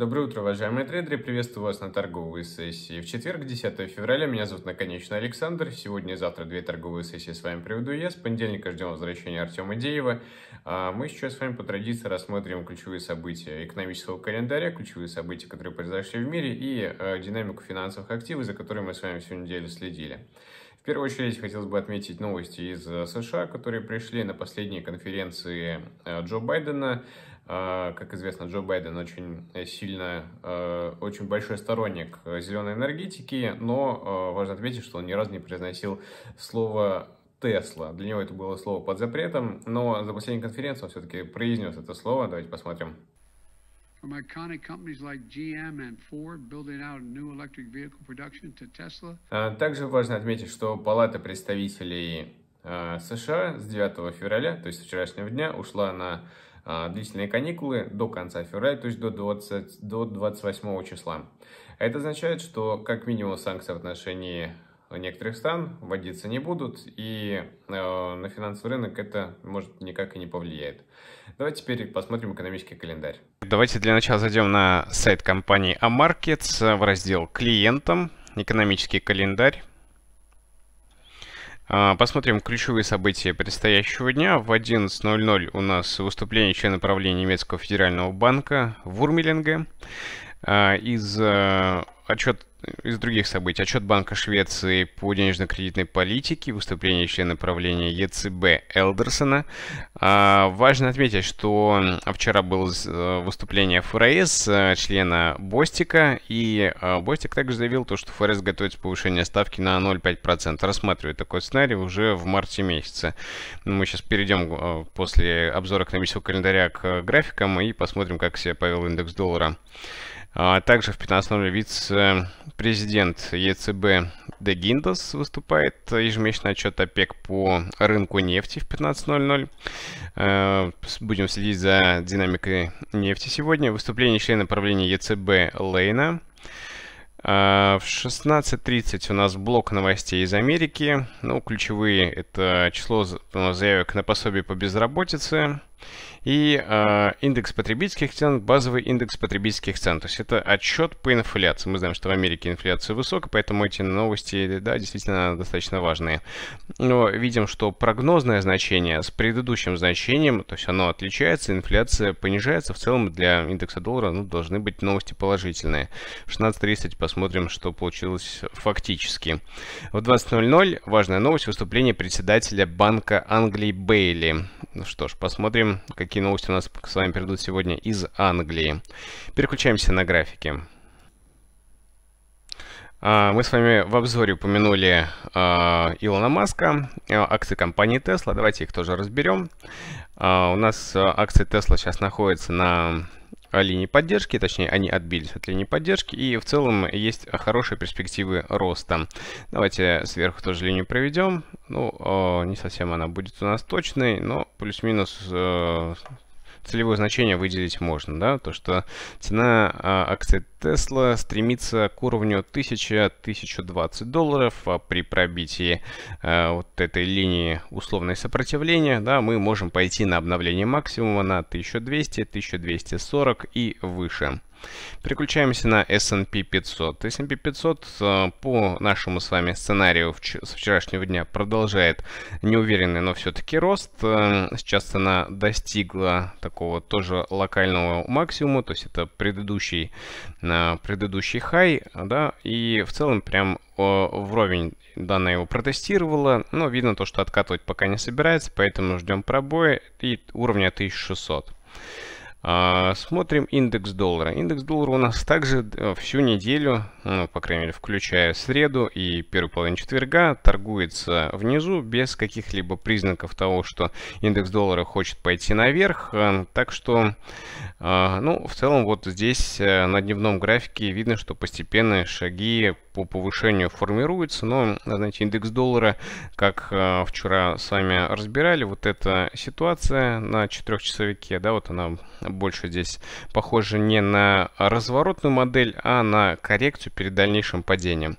Доброе утро, уважаемые трейдеры, приветствую вас на торговой сессии. В четверг, 10 февраля, меня зовут наконечно Александр. Сегодня и завтра две торговые сессии с вами проведу я. С понедельника ждем возвращения Артема Деева. А мы сейчас с вами по традиции рассмотрим ключевые события экономического календаря, ключевые события, которые произошли в мире, и а, динамику финансовых активов, за которой мы с вами всю неделю следили. В первую очередь хотелось бы отметить новости из а, США, которые пришли на последней конференции а, Джо Байдена. А, как известно, Джо Байден очень сильно, а, очень большой сторонник зеленой энергетики, но а, важно отметить, что он ни разу не произносил слово Тесла. Для него это было слово под запретом, но за последней конференции он все-таки произнес это слово. Давайте посмотрим. From iconic companies like GM and Ford building out new electric vehicle production to Tesla. Также важно отметить, что Палата представителей США с 9 февраля, то есть вчерашнего дня, ушла на а, длительные каникулы до конца февраля, то есть до, 20, до 28 числа. Это означает, что как минимум санкции в отношении некоторых стран вводиться не будут, и э, на финансовый рынок это, может, никак и не повлияет. Давайте теперь посмотрим экономический календарь. Давайте для начала зайдем на сайт компании Amarkets в раздел «Клиентам», «Экономический календарь». А, посмотрим ключевые события предстоящего дня. В 11.00 у нас выступление члена правления немецкого федерального банка в Урмелинге а, Из э, отчет из других событий. Отчет Банка Швеции по денежно-кредитной политике, выступление члена правления ЕЦБ Элдерсона. А, важно отметить, что а, вчера было э, выступление ФРС, э, члена Бостика, и а, Бостик также заявил, то, что ФРС готовится повышение ставки на 0,5%. Рассматривает такой сценарий уже в марте месяце. Ну, мы сейчас перейдем э, после обзора экономического календаря к графикам и посмотрим, как себя повел индекс доллара. Также в 15.00 вице Президент ЕЦБ Де Гиндос выступает э, ежемесячный отчет ОПЕК по рынку нефти в 15.00. Э, будем следить за динамикой нефти сегодня. Выступление члена правления ЕЦБ Лейна. Э, в 16.30 у нас блок новостей из Америки. Ну, ключевые это число заявок на пособие по безработице и э, индекс потребительских цен, базовый индекс потребительских цен. То есть это отчет по инфляции. Мы знаем, что в Америке инфляция высокая, поэтому эти новости, да, действительно достаточно важные. Но видим, что прогнозное значение с предыдущим значением, то есть оно отличается, инфляция понижается. В целом для индекса доллара ну, должны быть новости положительные. В 16.30 посмотрим, что получилось фактически. В 20.00 важная новость, выступление председателя Банка Англии Бейли. Ну что ж, посмотрим, какие новости у нас с вами придут сегодня из Англии. Переключаемся на графики. А, мы с вами в обзоре упомянули а, Илона Маска, а, акции компании Tesla. Давайте их тоже разберем. У нас акции Tesla сейчас находятся на линии поддержки, точнее они отбились от линии поддержки и в целом есть хорошие перспективы роста. Давайте сверху тоже линию проведем, ну э, не совсем она будет у нас точной, но плюс-минус э, целевое значение выделить можно, да, то, что цена а, акций Tesla стремится к уровню 1000-1020 долларов, а при пробитии а, вот этой линии условное сопротивление, да, мы можем пойти на обновление максимума на 1200, 1240 и выше. Переключаемся на S&P 500. S&P 500 по нашему с вами сценарию с вчерашнего дня продолжает неуверенный, но все-таки рост. Эм, сейчас она достигла такого тоже локального максимума, то есть это предыдущий, э, предыдущий хай, да, и в целом прям э, вровень данная его протестировала, но видно то, что откатывать пока не собирается, поэтому ждем пробоя и уровня 1600. А, смотрим индекс доллара. Индекс доллара у нас также э, всю неделю, ну, по крайней мере, включая среду и первую половину четверга, торгуется внизу без каких-либо признаков того, что индекс доллара хочет пойти наверх. Э, так что, э, ну, в целом вот здесь на дневном графике видно, что постепенные шаги по повышению формируются, но, знаете, индекс доллара, как вчера с вами разбирали, вот эта ситуация на четырехчасовике, да, вот она больше здесь похоже не на разворотную модель, а на коррекцию перед дальнейшим падением.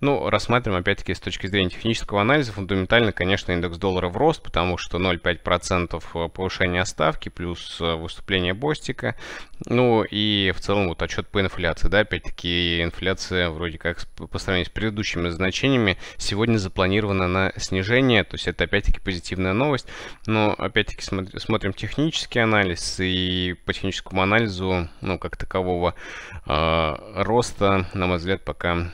Ну, рассматриваем опять-таки с точки зрения технического анализа. Фундаментально, конечно, индекс доллара в рост, потому что 0,5% э, повышения ставки плюс э, выступление Бостика. Ну и в целом вот отчет по инфляции. Да, опять-таки инфляция вроде как по сравнению с предыдущими значениями сегодня запланирована на снижение. То есть это опять-таки позитивная новость. Но опять-таки смотрим технический анализ и и по техническому анализу, ну, как такового э, роста, на мой взгляд, пока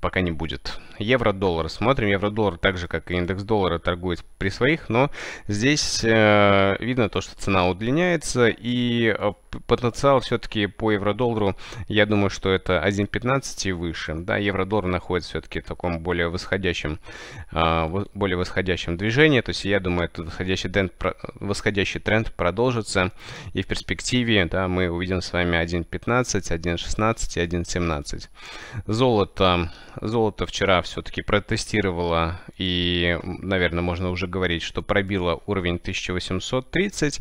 пока не будет. Евро-доллар. Смотрим, евро-доллар так же, как и индекс доллара, торгует при своих, но здесь э, видно то, что цена удлиняется и э, потенциал все-таки по евро-доллару, я думаю, что это 1.15 и выше. Да, евро-доллар находится все-таки в таком более восходящем, а, более восходящем движении. То есть я думаю, этот восходящий тренд, восходящий тренд продолжится. И в перспективе да, мы увидим с вами 1.15, 1.16 и 1.17. Золото. Золото вчера все-таки протестировало и, наверное, можно уже говорить, что пробило уровень 1830.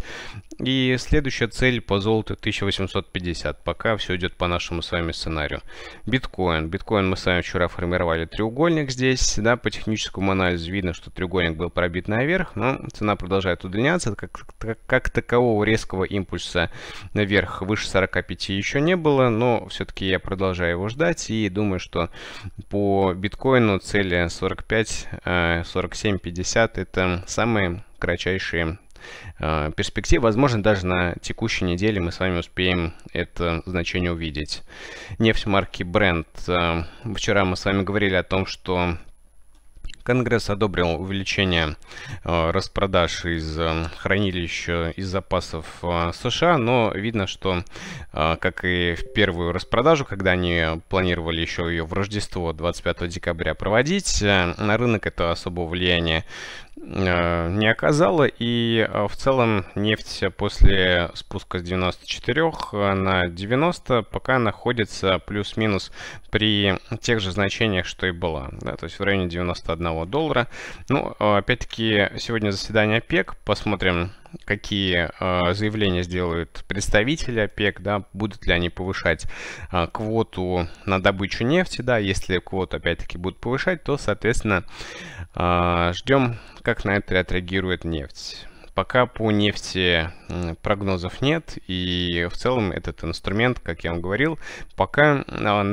И следующая цель по золоту Голд 1850. Пока все идет по нашему с вами сценарию. Биткоин. Биткоин мы с вами вчера формировали треугольник здесь. Да, по техническому анализу видно, что треугольник был пробит наверх, но цена продолжает удлиняться. Как, как, как такового резкого импульса наверх выше 45 еще не было, но все-таки я продолжаю его ждать и думаю, что по биткоину цели 45, 47, 50 это самые кратчайшие Э, перспектив. Возможно, даже на текущей неделе мы с вами успеем это значение увидеть. Нефть марки Brent. Э, вчера мы с вами говорили о том, что Конгресс одобрил увеличение э, распродаж из э, хранилищ из запасов э, США, но видно, что, как и в первую распродажу, когда они планировали еще ее в Рождество 25 декабря проводить, на рынок это особого влияния Э, не оказало И э, в целом нефть после спуска с 94 э, на 90 пока находится плюс-минус при тех же значениях, что и было Да, то есть в районе 91 доллара. Ну, а опять-таки, сегодня заседание ОПЕК. Посмотрим, какие э, заявления сделают представители ОПЕК, да, будут ли они повышать э, квоту на добычу нефти, да, если квоту опять-таки будут повышать, то, соответственно, э, ждем, как на это отреагирует нефть. Пока по нефти прогнозов нет, и в целом этот инструмент, как я вам говорил, пока а,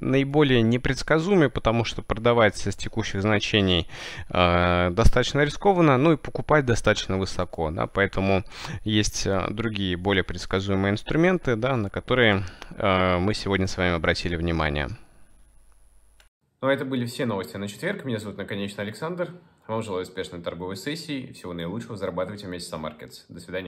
наиболее непредсказуемый, потому что продавать с текущих значений а, достаточно рискованно, ну и покупать достаточно высоко, да, поэтому есть а, другие более предсказуемые инструменты, да, на которые мы сегодня с вами обратили внимание. Ну а это были все новости на четверг. Меня зовут наконечно Александр. Вам желаю успешной торговой сессии. Всего наилучшего. Зарабатывайте вместе с Амаркетс. До свидания.